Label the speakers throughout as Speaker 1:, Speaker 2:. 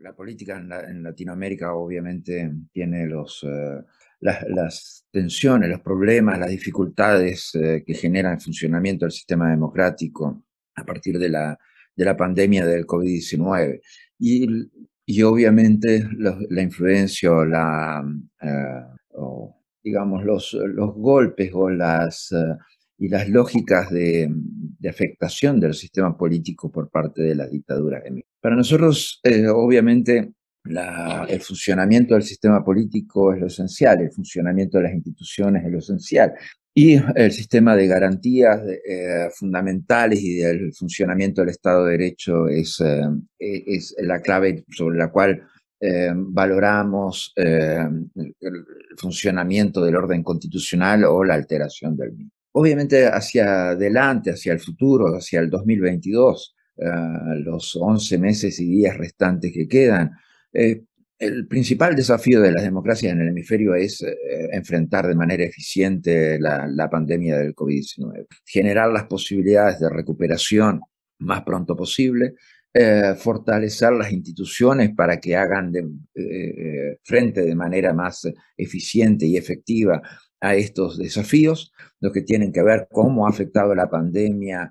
Speaker 1: la política en, Latinoamérica obviamente tiene los, eh, las, tensiones, los problemas, las dificultades eh, que generan el funcionamiento del sistema democrático a partir de la, de la pandemia del COVID-19. Y, obviamente la influencia o la... Eh, digamos, los, los golpes o las y las lógicas de, afectación del sistema político por parte de las dictaduras de para nosotros, eh, obviamente, el funcionamiento del sistema político es lo esencial, el funcionamiento de las instituciones es lo esencial. Y el sistema de garantías eh, fundamentales y del funcionamiento del Estado de Derecho es, eh, e, es la clave sobre la cual valoramos el, el funcionamiento del orden constitucional o la alteración del mismo. Obviamente hacia adelante, hacia el futuro, hacia el 2022, eh, los 11 meses y días restantes que quedan. Eh, el principal desafío de las democracias en el hemisferio es eh, enfrentar de manera eficiente la, pandemia del COVID-19, generar las posibilidades de recuperación más pronto posible, fortalecer las instituciones para que hagan frente de manera más eficiente y efectiva a estos desafíos, los que tienen que ver cómo ha afectado la pandemia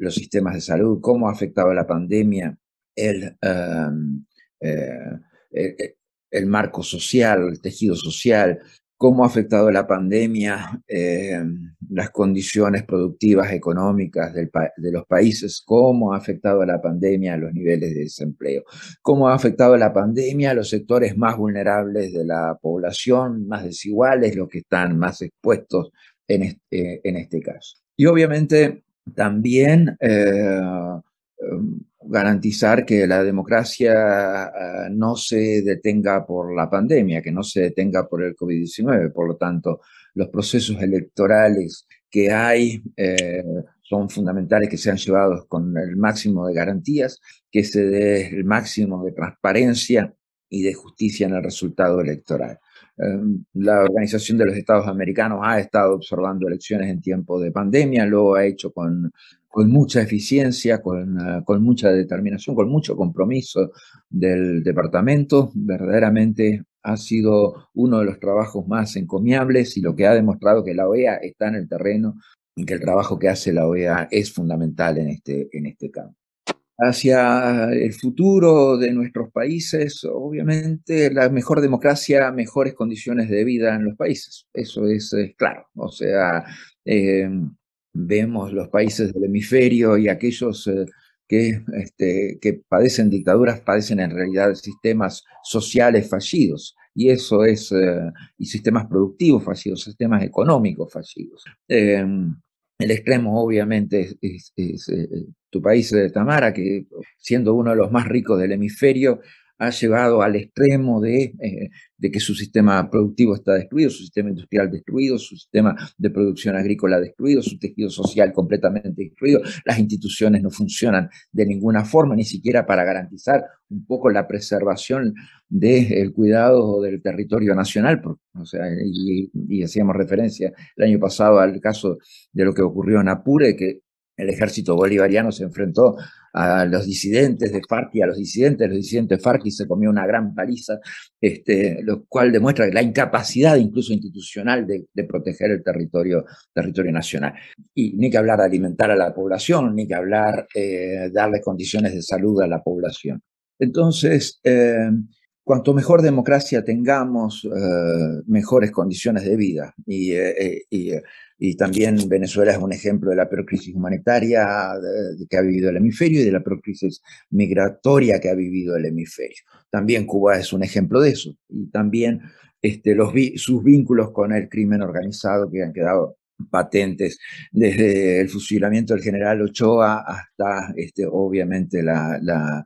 Speaker 1: los sistemas de salud, cómo ha afectado la pandemia, em, eh, el, el, marco social, el tejido social, cómo ha afectado la pandemia em, las condiciones productivas económicas de los países, cómo ha afectado la pandemia los niveles de desempleo, cómo ha afectado la pandemia los sectores más vulnerables de la población, más desiguales, los que están más expuestos en este, en este caso. Y obviamente también eh, em, garantizar que la democracia eh, no se detenga por la pandemia, que no se detenga por el COVID-19. Por lo tanto, los procesos electorales que hay eh, son fundamentales que sean llevados con el máximo de garantías, que se dé el máximo de transparencia y de justicia en el resultado electoral. Em, la Organización de los Estados Americanos ha estado observando elecciones en tiempo de pandemia, lo ha hecho con, mucha eficiencia, con, eh, con, mucha determinación, con mucho compromiso del departamento. Verdaderamente ha sido uno de los trabajos más encomiables y lo que ha demostrado que la OEA está en el terreno y que el trabajo que hace la OEA es fundamental en este, en este campo hacia el futuro de nuestros países, obviamente la mejor democracia, mejores condiciones de vida en los países. Eso es, claro. O sea, eh, vemos los países del hemisferio y aquellos eh, que, este, que padecen dictaduras, padecen en realidad sistemas sociales fallidos y eso es, eh, y sistemas productivos fallidos, sistemas económicos fallidos el extremo obviamente es, eh, tu país, de eh, Tamara, que siendo uno de los más ricos del hemisferio, ha llevado al extremo eh, de, que su sistema productivo está destruido, su sistema industrial destruido, su sistema de producción agrícola destruido, su tejido social completamente destruido, las instituciones no funcionan de ninguna forma, ni siquiera para garantizar un poco la preservación del cuidado del territorio nacional. sea, y, y hacíamos referencia el año pasado al caso de lo que ocurrió en Apure, que el ejército bolivariano se enfrentó a los disidentes de FARC y a los disidentes, los disidentes de FARC y se comió una gran paliza, este, lo cual demuestra la incapacidad incluso institucional de, proteger el territorio, territorio nacional. Y ni que hablar de alimentar a la población, ni que hablar de eh, darle condiciones de salud a la población. Entonces, eh, cuanto mejor democracia tengamos, eh, mejores condiciones de vida y también Venezuela es un ejemplo de la peor crisis humanitaria que ha vivido el hemisferio y de la peor crisis migratoria que ha vivido el hemisferio. También Cuba es un ejemplo de eso y también este, los sus vínculos con el crimen organizado que han quedado patentes desde el fusilamiento del general Ochoa hasta este, obviamente la, la,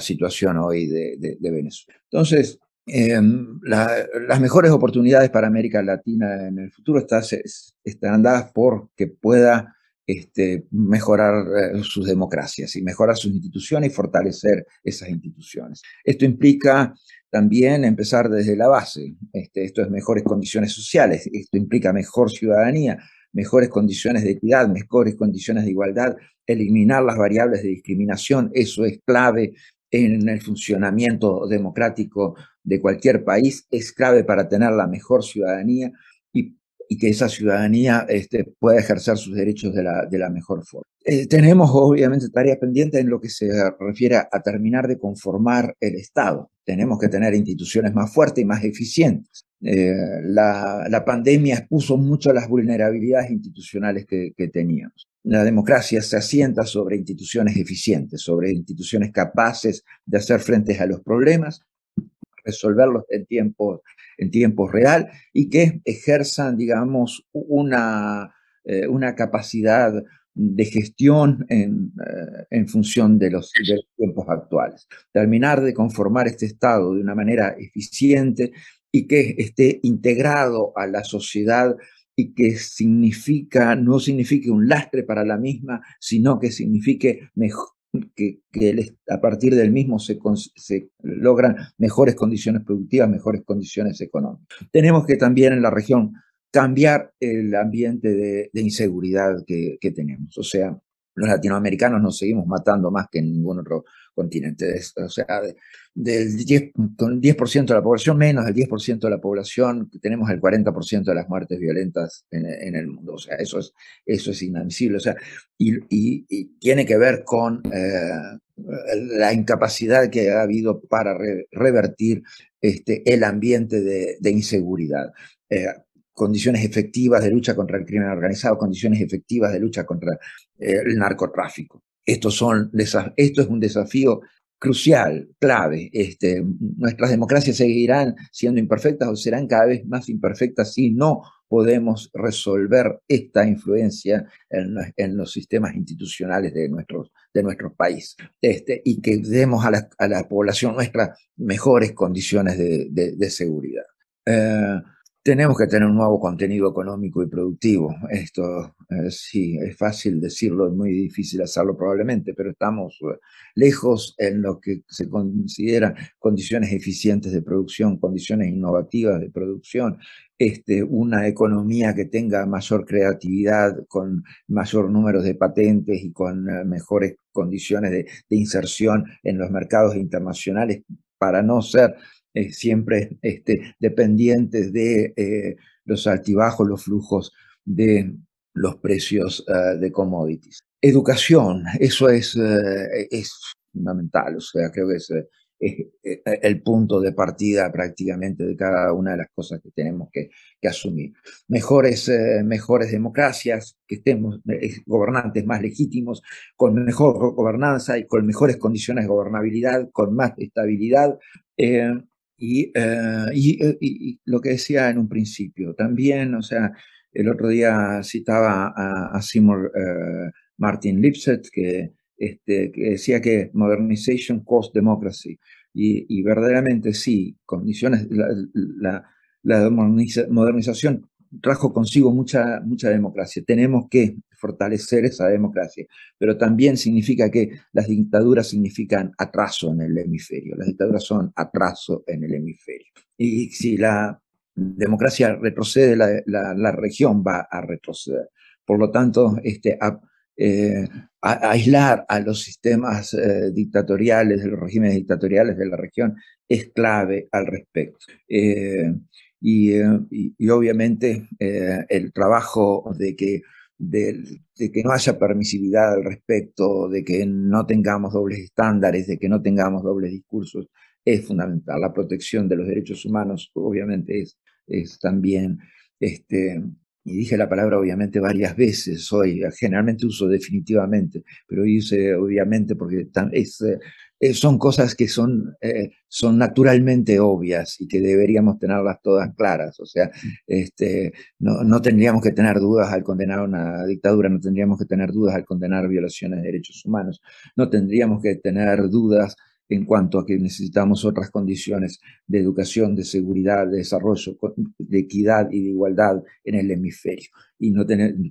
Speaker 1: situación hoy de, de Venezuela. Entonces, Em, las mejores oportunidades para América Latina en el futuro están, dadas por que pueda este, mejorar eh, sus democracias y mejorar sus instituciones y fortalecer esas instituciones. Esto implica también empezar desde la base, este, esto es mejores condiciones sociales, esto implica mejor ciudadanía, mejores condiciones de equidad, mejores condiciones de igualdad, eliminar las variables de discriminación, eso es clave en el funcionamiento democrático de cualquier país, es clave para tener la mejor ciudadanía y y que esa ciudadanía este, pueda ejercer sus derechos de la, mejor forma. Eh, tenemos obviamente tareas pendientes en lo que se refiere a terminar de conformar el Estado. Tenemos que tener instituciones más fuertes y más eficientes. Eh, la, pandemia expuso mucho las vulnerabilidades institucionales que, que teníamos. La democracia se asienta sobre instituciones eficientes, sobre instituciones capaces de hacer frente a los problemas resolverlos en tiempo, en real y que ejerzan, digamos, una, eh, una capacidad de gestión en, eh, función de los, tiempos actuales. Terminar de conformar este Estado de una manera eficiente y que esté integrado a la sociedad y que significa, no signifique un lastre para la misma, sino que signifique mejor, que, a partir del mismo se, logran mejores condiciones productivas, mejores condiciones económicas. Tenemos que también en la región cambiar el ambiente de, inseguridad que, que, tenemos. O sea, los latinoamericanos nos seguimos matando más que en ningún otro continente. o sea, del 10, de la población, menos del 10% de la población, tenemos el 40% de las muertes violentas en, el mundo. O sea, eso es, inadmisible. O sea, y, tiene que ver con eh, la incapacidad que ha habido para revertir este, el ambiente de, inseguridad. Eh, condiciones efectivas de lucha contra el crimen organizado, condiciones efectivas de lucha contra eh, el narcotráfico. esto es un desafío crucial, clave. Este, nuestras democracias seguirán siendo imperfectas o serán cada vez más imperfectas si no podemos resolver esta influencia en, los sistemas institucionales de nuestros, de nuestro país este, y que demos a la, población nuestra mejores condiciones de, seguridad. Eh, tenemos que tener un nuevo contenido económico y productivo. Esto eh, sí, es fácil decirlo, es muy difícil hacerlo probablemente, pero estamos eh, lejos en lo que se consideran condiciones eficientes de producción, condiciones innovativas de producción, este, una economía que tenga mayor creatividad, con mayor número de patentes y con eh, mejores condiciones de inserción en los mercados internacionales para no ser eh, siempre este, dependientes de eh, los altibajos, los flujos de los precios eh, de commodities. Educación, eso es, es fundamental, o sea, creo que es, el punto de partida prácticamente de cada una de las cosas que tenemos que, asumir. Mejores, mejores democracias, que estemos gobernantes más legítimos, con mejor gobernanza y con mejores condiciones de gobernabilidad, con más estabilidad. Eh, eh, y, lo que decía en un principio, también, o sea, el otro día citaba a, Seymour eh, Martin Lipset este, que, decía que modernization cost democracy. Y, verdaderamente sí, condiciones, la, la, modernización trajo consigo mucha, mucha democracia. Tenemos que fortalecer esa democracia, pero también significa que las dictaduras significan atraso en el hemisferio, las dictaduras son atraso en el hemisferio. Y si la democracia retrocede, la, región va a retroceder. Por lo tanto, este, eh, aislar a los sistemas eh, dictatoriales, de los regímenes dictatoriales de la región, es clave al respecto. Eh, eh, y, y, obviamente eh, el trabajo de que de, que no haya permisividad al respecto, de que no tengamos dobles estándares, de que no tengamos dobles discursos, es fundamental. La protección de los derechos humanos, obviamente, es, es también, este, y dije la palabra obviamente varias veces hoy, generalmente uso definitivamente, pero hice obviamente porque es eh, eh, son cosas que son, eh, son naturalmente obvias y que deberíamos tenerlas todas claras. O sea, mm. este, no, tendríamos que tener dudas al condenar una dictadura, no tendríamos que tener dudas al condenar violaciones de derechos humanos, no tendríamos que tener dudas en cuanto a que necesitamos otras condiciones de educación, de seguridad, de desarrollo, de equidad y de igualdad en el hemisferio. Y no,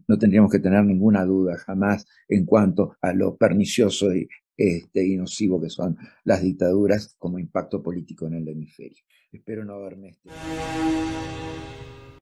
Speaker 1: no tendríamos que tener ninguna duda jamás en cuanto a lo pernicioso y este, y nocivo que son las dictaduras como impacto político en el hemisferio. Espero no haberme... Este...